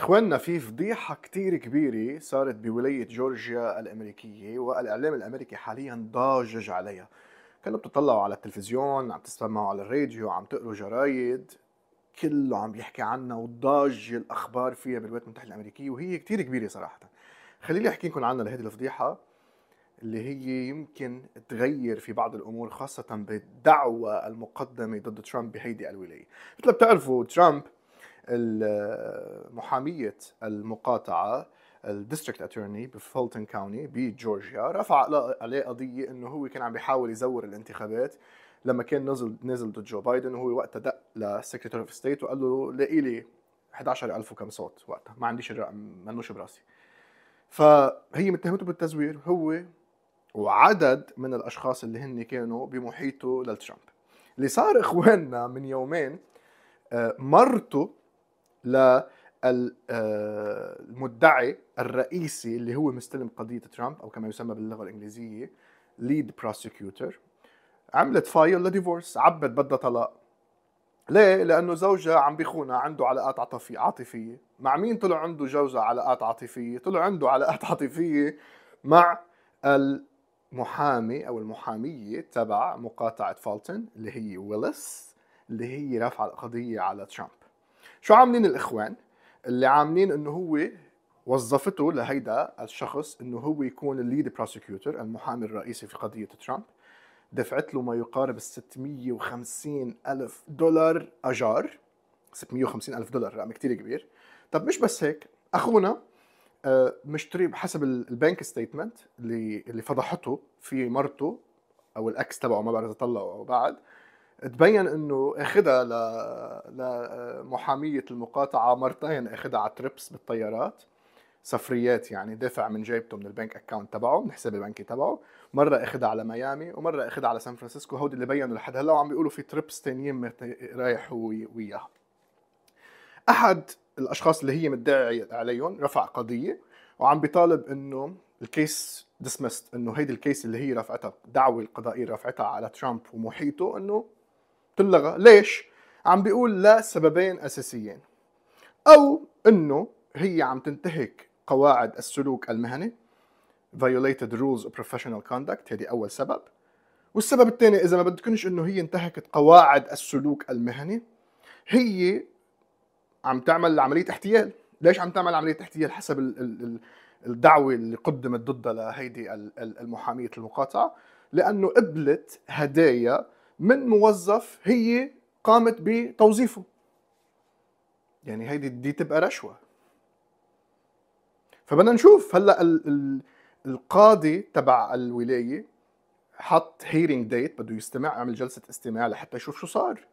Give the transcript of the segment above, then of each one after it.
اخواننا في فضيحة كتير كبيرة صارت بولاية جورجيا الامريكية والاعلام الامريكي حاليا ضاجج عليها كانوا بتطلعوا على التلفزيون عم تسمعوا على الراديو عم تقروا جرايد كله عم بيحكي عنها وضاج الاخبار فيها بالولايات المتحدة الامريكية وهي كتير كبيرة صراحة خليني احكي لكم عنها لهذه الفضيحة اللي هي يمكن تغير في بعض الامور خاصة بالدعوة المقدمة ضد ترامب بهيدي الولاية مثل بتعرفوا ترامب محاميه المقاطعه الديستريكت اتورني بفولتن كاوني بجورجيا رفع عليه قضيه انه هو كان عم بيحاول يزور الانتخابات لما كان نزل نزل ضد جو بايدن وهو وقتها دق لسكرتير اوف ستيت وقال له لاقي لي 11000 وكم صوت وقتها ما عنديش الرقم منوش براسي فهي متهمته بالتزوير هو وعدد من الاشخاص اللي هن كانوا بمحيطه للترامب اللي صار اخواننا من يومين آه، مرته للمدعي آه، الرئيسي اللي هو مستلم قضية ترامب أو كما يسمى باللغة الإنجليزية ليد بروسيكيوتر عملت فايل لديفورس عبت بدها طلاق ليه؟ لأنه زوجها عم بيخونها عنده علاقات عاطفية عاطفية مع مين طلع عنده جوزها علاقات عاطفية؟ طلع عنده علاقات عاطفية مع المحامي أو المحامية تبع مقاطعة فالتن اللي هي ويلس اللي هي رافعة القضية على ترامب شو عاملين الاخوان اللي عاملين انه هو وظفته لهيدا الشخص انه هو يكون الليد بروسيكيوتور المحامي الرئيسي في قضيه ترامب دفعت له ما يقارب ال 650 ألف دولار أجار 650 ألف دولار رقم كثير كبير طب مش بس هيك أخونا آه، مشتري بحسب البنك ستيتمنت اللي اللي فضحته في مرته او الاكس تبعه ما بعرف اذا طلعوا او بعد تبين انه اخذها ل... لمحاميه المقاطعه مرتين اخذها على تريبس بالطيارات سفريات يعني دفع من جيبته من البنك اكاونت تبعه من حساب البنكي تبعه مره اخذها على ميامي ومره اخذها على سان فرانسيسكو هودي اللي بينوا لحد هلا وعم بيقولوا في تريبس تانيين رايح وياها احد الاشخاص اللي هي مدعي عليهم رفع قضيه وعم بيطالب انه الكيس ديسمست انه هيدي الكيس اللي هي رفعتها الدعوه القضائيه رفعتها على ترامب ومحيطه انه تلغى ليش عم بيقول لسببين اساسيين او انه هي عم تنتهك قواعد السلوك المهني violated rules of professional conduct هذه اول سبب والسبب الثاني اذا ما بدكنش انه هي انتهكت قواعد السلوك المهني هي عم تعمل عمليه احتيال ليش عم تعمل عمليه احتيال حسب الدعوه اللي قدمت ضدها لهيدي المحاميه المقاطعه لانه قبلت هدايا من موظف هي قامت بتوظيفه يعني هيدي دي تبقى رشوه فبدنا نشوف هلا ال ال القاضي تبع الولايه حط هيرينج ديت بده يستمع عمل جلسه استماع لحتى يشوف شو صار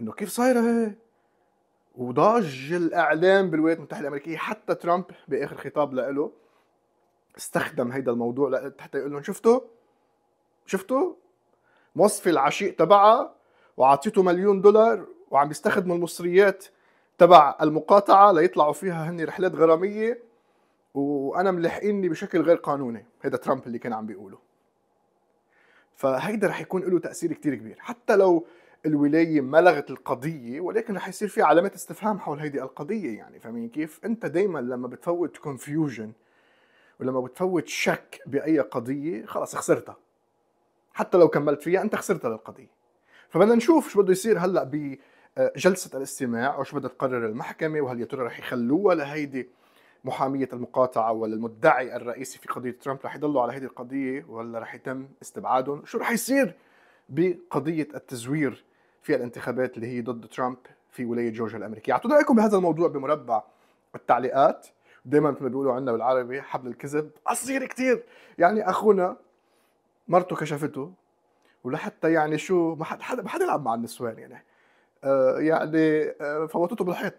انه كيف صايره هي وضاج الاعلام بالولايات المتحده الامريكيه حتى ترامب باخر خطاب له استخدم هيدا الموضوع لحتى يقول لهم شفتوا شفتوا موصفي العشيق تبعها وعطيته مليون دولار وعم يستخدموا المصريات تبع المقاطعة ليطلعوا فيها هني رحلات غرامية وأنا ملحقيني بشكل غير قانوني هذا ترامب اللي كان عم بيقوله فهيدا رح يكون له تأثير كتير كبير حتى لو الولاية ما لغت القضية ولكن رح يصير في علامات استفهام حول هيدي القضية يعني فاهمين كيف؟ أنت دايما لما بتفوت كونفيوجن ولما بتفوت شك بأي قضية خلص خسرتها حتى لو كملت فيها انت خسرت هذه القضيه فبدنا نشوف شو بده يصير هلا بجلسه آه، الاستماع او شو بدها تقرر المحكمه وهل يا ترى رح يخلوها لهيدي محامية المقاطعة ولا المدعي الرئيسي في قضية ترامب رح يضلوا على هذه القضية ولا رح يتم استبعادهم شو رح يصير بقضية التزوير في الانتخابات اللي هي ضد ترامب في ولاية جورجيا الأمريكية أعطونا رأيكم بهذا الموضوع بمربع التعليقات دائما مثل ما بيقولوا عندنا بالعربي حبل الكذب قصير كثير يعني أخونا مرته كشفته ولحتى يعني شو ما حد حد ما حد يلعب مع النسوان يعني آه يعني آه فوتته بالحيط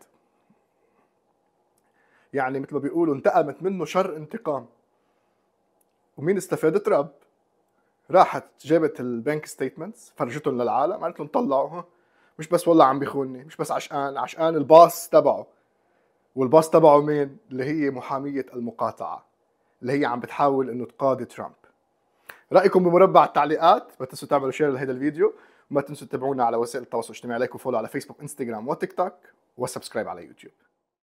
يعني مثل ما بيقولوا انتقمت منه شر انتقام ومين استفاد ترامب راحت جابت البنك ستيتمنتس فرجتهم للعالم قالت لهم طلعوا ها مش بس والله عم بيخوني مش بس عشقان عشقان الباص تبعه والباص تبعه مين اللي هي محاميه المقاطعه اللي هي عم بتحاول انه تقاضي ترامب رايكم بمربع التعليقات ما تنسوا تعملوا شير لهذا الفيديو وما تنسوا تتابعونا على وسائل التواصل الاجتماعي لايك وفولو على فيسبوك انستغرام وتيك توك وسبسكرايب على يوتيوب